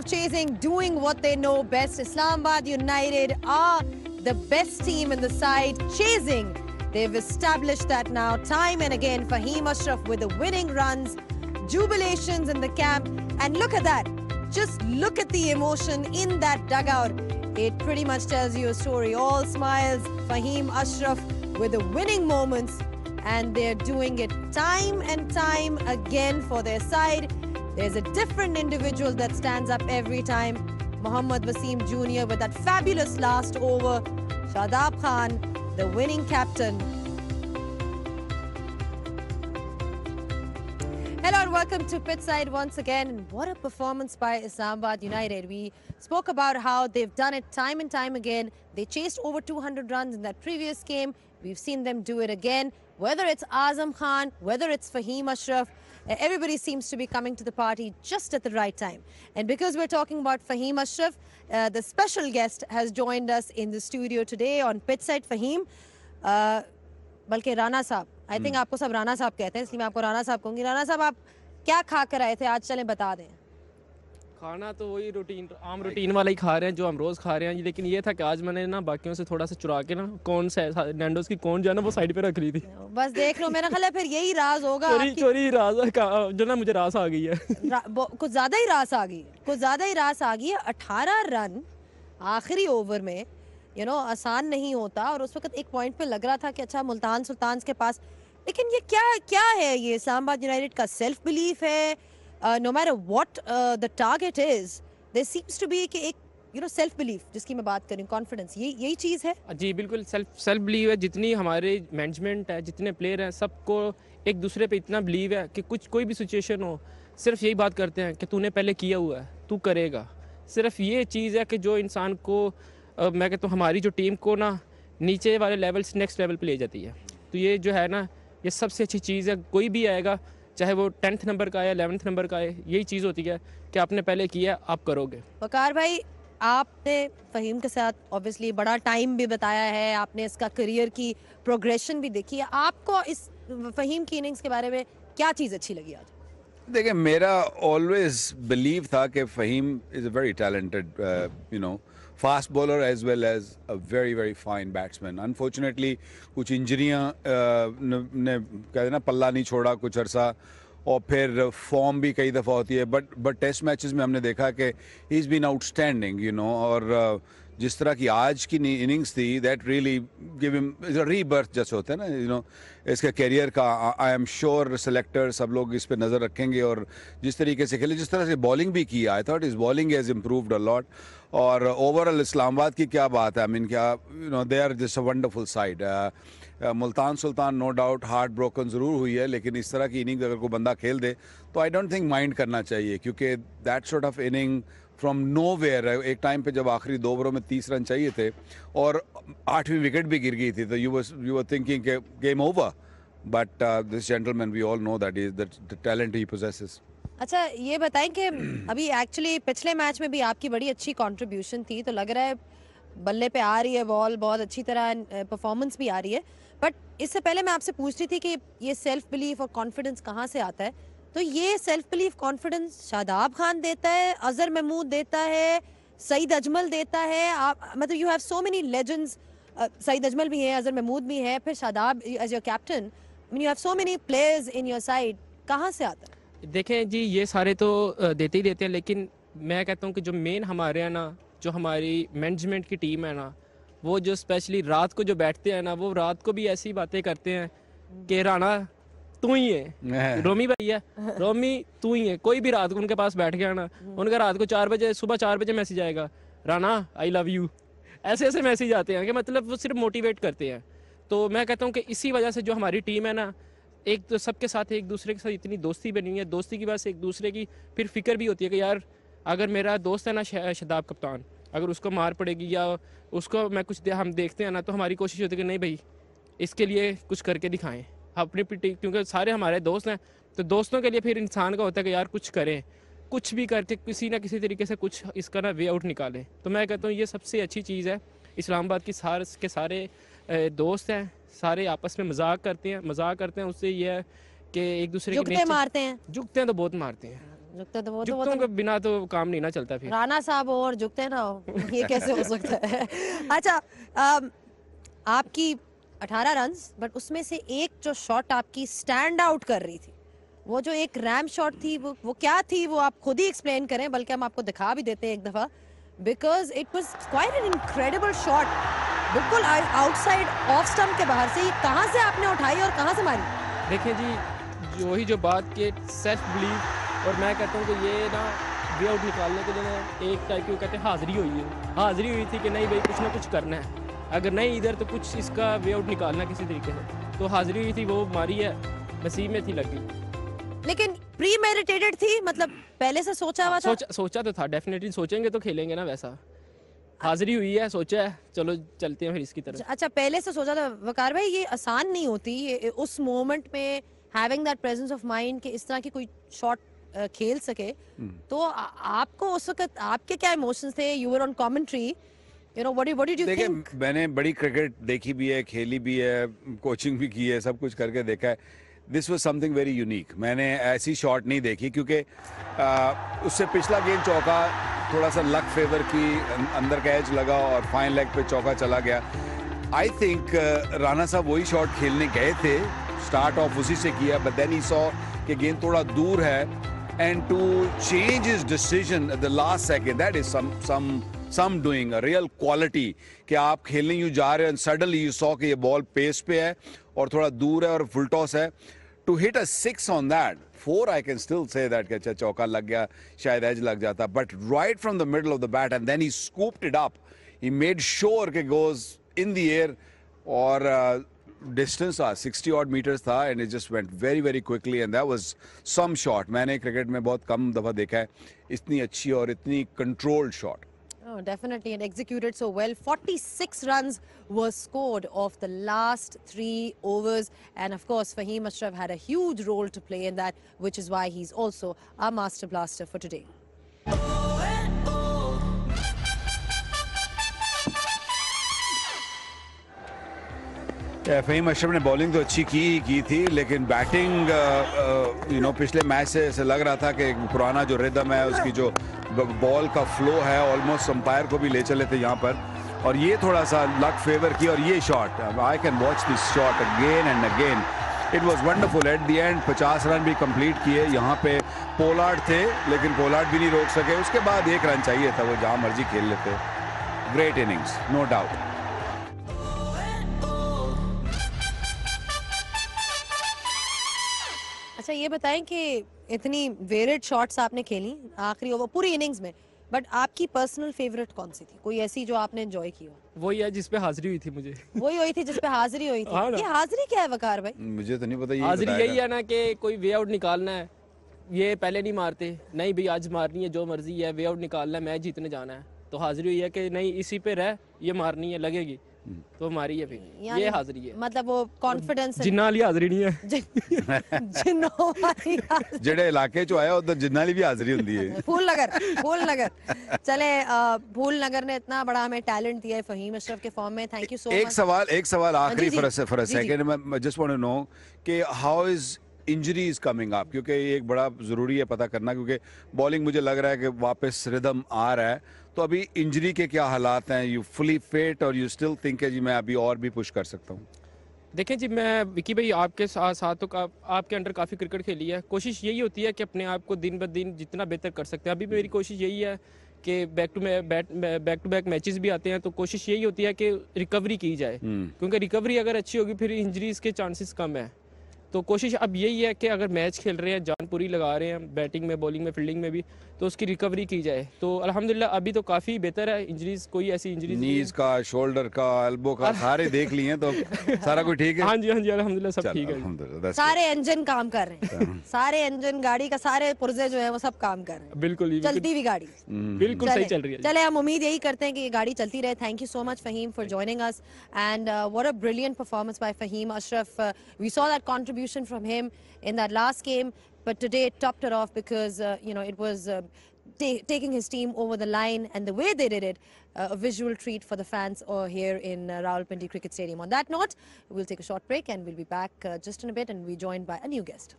of chasing, doing what they know best. Islamabad United are the best team in the side, chasing. They've established that now time and again. Fahim Ashraf with the winning runs, jubilations in the camp. And look at that. Just look at the emotion in that dugout. It pretty much tells you a story. All smiles, Fahim Ashraf with the winning moments. And they're doing it time and time again for their side. There's a different individual that stands up every time. Muhammad Wasim Jr. with that fabulous last over. Shadab Khan, the winning captain. Hello and welcome to Pitside once again. And what a performance by Islamabad United. We spoke about how they've done it time and time again. They chased over 200 runs in that previous game. We've seen them do it again whether it's Azam Khan, whether it's Fahim Ashraf, eh, everybody seems to be coming to the party just at the right time. And because we're talking about Fahim Ashraf, uh, the special guest has joined us in the studio today on side. Fahim. balke eh, Rana Rana I think think hmm. आपको सब राणा साहब कहते हैं इसलिए मैं आपको राणा साहब कहूंगी राणा साहब आप क्या खा आए थे आज चलें बता दें खाना तो वही रूटीन तो आम रूटीन वाला ही खा रहे हैं जो हम रोज़ खा रहे हैं जी लेकिन ये था कि आज मैंने ना बाकियों से थोड़ा सा चुरा के ना कौन सा नैंडोस की कौन जो है ना वो साइड पे रख ली थी बस देख लो मेरा ख्याल है फिर यही राज होगा चोरी चोरी राज जो ना मुझे रास आ गई है कुछ ज़्यादा ही रास आ गई कुछ ज़्यादा ही रास आ गई है अठारह रन आखिरी ओवर में यू नो आसान नहीं होता और उस वक्त एक पॉइंट पे लग रहा था कि अच्छा मुल्तान सुल्तान के पास लेकिन ये क्या क्या है ये इस्लामाबाद यूनाइटेड का सेल्फ बिलीफ है no matter what the target is there seems to be एक यू नो सेल्फ बिलीफ जिसकी मैं बात करूँ कॉन्फिडेंस ये यही चीज़ है जी बिल्कुल सेल्फ सेल्फ बिलीव है जितनी हमारे मैनेजमेंट है जितने प्लेयर हैं सबको एक दूसरे पे इतना बिलीव है कि कुछ कोई भी सिचुएशन हो सिर्फ यही बात करते हैं कि तूने पहले किया हुआ है तू करेगा सिर्फ ये चीज़ है कि जो इंसान को uh, मैं कहता हूँ हमारी जो टीम को ना नीचे वाले लेवल से नेक्स्ट लेवल पर ले जाती है तो ये जो है ना ये सबसे अच्छी चीज़ है कोई भी आएगा चाहे वो टेंथ नंबर का है एलेवंथ नंबर का है यही चीज़ होती है कि आपने पहले किया आप करोगे वकार भाई आपने फ़हीम के साथ ऑब्वियसली बड़ा टाइम भी बताया है आपने इसका करियर की प्रोग्रेशन भी देखी है आपको इस फ़हीम की इनिंग्स के बारे में क्या चीज़ अच्छी लगी आज देखिए मेरा ऑलवेज बिलीव था कि Fahim is a very talented you know fast bowler as well as a very very fine batsman unfortunately कुछ इंजरियाँ uh, ने कहते ना पल्ला नहीं छोड़ा कुछ अरसा और फिर फॉर्म भी कई दफ़ा होती है बट बट टेस्ट मैचेस में हमने देखा कि he is been outstanding you know और uh, जिस तरह की आज की इनिंग्स थी that really give him rebirth जैसे होता है ना यू नो इसके कैरियर का आई एम श्योर सेलेक्टर सब लोग इस पर नज़र रखेंगे और जिस तरीके से खेले जिस तरह से बॉलिंग भी की I thought his bowling has improved a lot और ओवरऑल इस्लामाबाद की क्या बात है आई मीन क्या you know they are just a wonderful side Multan Sultan no doubt heart broken ज़रूर हुई है लेकिन इस तरह की इनिंग अगर कोई बंदा खेल दे तो आई डोंट थिंक माइंड करना चाहिए क्योंकि that short of inning from nowhere एक टाइम पे जब आखिरी दो ओवरों में तीस रन चाहिए थे और आठवीं विकेट भी गिर गई थी तो you you were thinking game over but this gentleman we all know that is the talent he possesses अच्छा ये बताएं कि अभी एक्चुअली पिछले मैच में भी आपकी बड़ी अच्छी कंट्रीब्यूशन थी तो लग रहा है बल्ले पे आ रही है बॉल बहुत अच्छी तरह परफॉर्मेंस भी आ रही है बट इससे पहले मैं आपसे पूछ रही थी कि ये सेल्फ बिलीफ और कॉन्फिडेंस कहाँ से आता है तो ये self belief confidence Shadab Khan देता है अजहर महमूद देता है सईद अजमल देता है आप मतलब you have so many legends Saeed Ajmal भी हैं अजहर महमूद भी हैं फिर Shadab as your captain you have so many players in your side कहाँ से आता है देखें जी ये सारे तो देते ही देते हैं लेकिन मैं कहता हूँ कि जो मेन हमारे हैं ना जो हमारी मैनेजमेंट की टीम है ना वो जो स्पेशली रात को जो बैठते हैं ना वो रात को भी ऐसी बातें करते हैं कि राना तू ही है रोमी भैया रोमी तू ही है कोई भी रात को उनके पास बैठ के आना हम्म। उनका रात को चार बजे सुबह चार बजे मैसेज आएगा राना आई लव यू ऐसे ऐसे मैसेज आते हैं कि मतलब वो सिर्फ मोटिवेट करते हैं तो मैं कहता हूँ कि इसी वजह से जो हमारी टीम है ना एक तो सबके साथ एक दूसरे के साथ इतनी दोस्ती बनी है दोस्ती की वजह से एक दूसरे की फिर फिक्र भी होती है कि यार अगर मेरा दोस्त है ना शदाब कप्तान अगर उसको मार पड़ेगी या उसको मैं कुछ दे, हम देखते हैं ना तो हमारी कोशिश होती है कि नहीं भाई इसके लिए कुछ करके दिखाएं अपनी पिटी क्योंकि सारे हमारे दोस्त हैं तो दोस्तों के लिए फिर इंसान का होता है कि यार कुछ करें कुछ भी करके किसी ना किसी तरीके से कुछ इसका ना वे आउट निकालें तो मैं कहता हूँ ये सबसे अच्छी चीज़ है इस्लामाबाद की सार के सारे दोस्त हैं सारे आपस में मजाक करते हैं मजाक करते हैं उससे ये है कि एक दूसरे के मारते हैं झुकते हैं तो बहुत मारते हैं तो वो तो, वो तो बिना तो काम नहीं ना चलता फिर राणा साहब और झुकते ना हो ये कैसे हो सकता है अच्छा आपकी 18 रन बट उसमें से एक जो शॉट आपकी स्टैंड आउट कर रही थी वो जो एक रैम शॉट थी वो वो क्या थी वो आप खुद ही एक्सप्लेन करें बल्कि हम आपको दिखा भी देते हैं एक दफ़ा because it was quite an incredible shot बिल्कुल आउटसाइड ऑफ स्टम्प के बाहर से कहाँ से आपने उठाई और कहाँ से मारी देखिए जी ही जो बात के सेल्फ बिलीव और मैं कहता हूँ कि ये ना वे आउट निकालने के लिए ना एक टाइप की कहते हैं हाजिरी हुई है हाजिरी हुई थी कि नहीं भाई कुछ ना कुछ करना है अगर नहीं इधर तो कुछ इसका वे आउट निकालना किसी तरीके से तो हाजिरी हुई थी वो मारी है मसीह में थी लगी लेकिन प्री मेरिटेटेड थी मतलब पहले से सोचा हुआ था सोचा, सोचा तो था डेफिनेटली सोचेंगे तो खेलेंगे ना वैसा हाजिरी हुई है सोचा है चलो चलते हैं फिर इसकी तरफ अच्छा पहले से सोचा था वकार भाई ये आसान नहीं होती उस मोमेंट में having that presence of mind कि इस तरह की कोई शॉट खेल सके हम्म। तो आपको उस वक्त आपके क्या इमोशंस थे you were on commentary you know what do you think मैंने बड़ी क्रिकेट देखी भी है खेली भी है कोचिंग भी की है सब कुछ करके देखा है this was something very unique मैंने ऐसी शॉट नहीं देखी क्योंकि उससे पिछला गेंद चौका थोड़ा सा लक फेवर की अं, अंदर कैच लगा और फाइन लेग पे चौका चला गया आई थिंक राणा साहब वही शॉट खेलने गए थे स्टार्ट ऑफ उसी से किया बट देन ही सॉ कि गेंद थोड़ा दूर है and to change is decision the last second that is some some doing real quality कि आप खेलने यूँ जा रहे हो सडनली यू सॉ कि ये बॉल पेस पे है और थोड़ा दूर है और फुल टॉस है to hit a six on that four I can still say that कि अच्छा चौका लग गया शायद एज लग जाता but right from the middle of the bat and then he scooped it up he made sure के गोज इन द एयर और डिस्टेंस uh, था सिक्सटी ऑट मीटर्स था and it just went very very quickly and that was some shot मैंने cricket में बहुत कम दफ़ा देखा है इतनी अच्छी और इतनी controlled shot Oh, definitely, and executed so well. 46 runs were scored off the last three overs. And of course, Fahim Ashraf had a huge role to play in that, which is why he's also our master blaster for today. Faheem Ashraf ने bowling तो अच्छी की ही की थी लेकिन batting you know पिछले match से ऐसे लग रहा था कि पुराना जो रिदम है उसकी जो बॉल का फ्लो है ऑलमोस्ट अंपायर को भी ले चले थे यहाँ पर और ये थोड़ा सा लक फेवर की और ये shot I can watch this shot again and again it was wonderful at the end पचास रन भी कंप्लीट किए यहाँ पे पोलार्ड थे लेकिन पोलार्ड भी नहीं रोक सके उसके बाद एक रन चाहिए था वो जहाँ मर्जी खेल लेते ग्रेट इनिंग्स नो डाउट अच्छा ये बताएं कि इतनी वेरिड शॉट्स आपने खेली आखिरी ओवर पूरी इनिंग्स में बट आपकी पर्सनल फेवरेट कौन सी थी कोई ऐसी जो आपने एंजॉय की हो वही है जिसपे हाजिरी हुई थी मुझे वही हुई थी जिसपे हाजिरी हुई थी हाँ ये हाजिरी क्या है वकार भाई मुझे तो नहीं पता ये हाजिरी यही है ना कि कोई वे आउट निकालना है ये पहले नहीं मारते नहीं भाई आज मारनी है जो मर्जी है वे आउट निकालना है मैच जीतने जाना है तो हाजिरी हुई है कि नहीं इसी पे रह ये मारनी है लगेगी तो हमारी है फिर ये हाजिरी है मतलब वो कॉन्फिडेंस जिन्ना वाली हाजिरी नहीं है जिन्नों वाली जेड़े इलाके चो आया उधर जिन्ना वाली भी हाजिरी होती है फूल नगर फूल नगर चले फूल नगर ने इतना बड़ा हमें टैलेंट दिया है फहीम अशरफ के फॉर्म में थैंक यू सो मच एक सवाल एक सवाल हाँ, आखिरी फॉर अ सेकंड मैं जस्ट वांट टू नो कि हाउ इज इंजरीज कमिंग आप क्योंकि ये एक बड़ा ज़रूरी है पता करना क्योंकि बॉलिंग मुझे लग रहा है कि वापस रिदम आ रहा है तो अभी इंजरी के क्या हालात हैं यू फुली फिट और यू स्टिल थिंक है जी मैं अभी और भी पुश कर सकता हूँ देखें जी मैं विकी भाई आपके साथ साथ तो का, आपके अंडर काफ़ी क्रिकेट खेली है कोशिश यही होती है कि अपने आप को दिन ब दिन जितना बेहतर कर सकते हैं अभी मेरी कोशिश यही है कि back to bat back to back matches भी आते हैं तो कोशिश यही होती है कि रिकवरी की जाए हम्म। क्योंकि रिकवरी अगर अच्छी होगी फिर इंजरीज के चांसेस कम है तो कोशिश अब यही है कि अगर मैच खेल रहे हैं जान पूरी लगा रहे हैं बैटिंग में बॉलिंग में फील्डिंग में भी तो उसकी रिकवरी की जाए तो अलहमदिल्ला अभी तो काफ़ी बेहतर है इंजरीज कोई ऐसी इंजरी नीज का शोल्डर का एल्बो का सारे देख लिए तो सारा कुछ ठीक है हाँ जी हाँ जी अलहमदिल्ला सब ठीक है सारे इंजन काम कर रहे हैं हाँ। सारे इंजन गाड़ी का सारे पुर्जे जो है वो सब काम कर रहे हैं बिल्कुल चलती हुई गाड़ी हम्म। बिल्कुल सही चल रही है चले हम उम्मीद यही करते हैं कि ये गाड़ी चलती रहे thank you so much Faheem for joining us and what a brilliant performance by Faheem Ashraf we saw that contribute contribution from him in that last game, but today it topped it off because, uh, you know, it was uh, taking his team over the line and the way they did it, uh, a visual treat for the fans here in uh, Rawalpindi Cricket Stadium. On that note, we'll take a short break and we'll be back uh, just in a bit and we'll be joined by a new guest.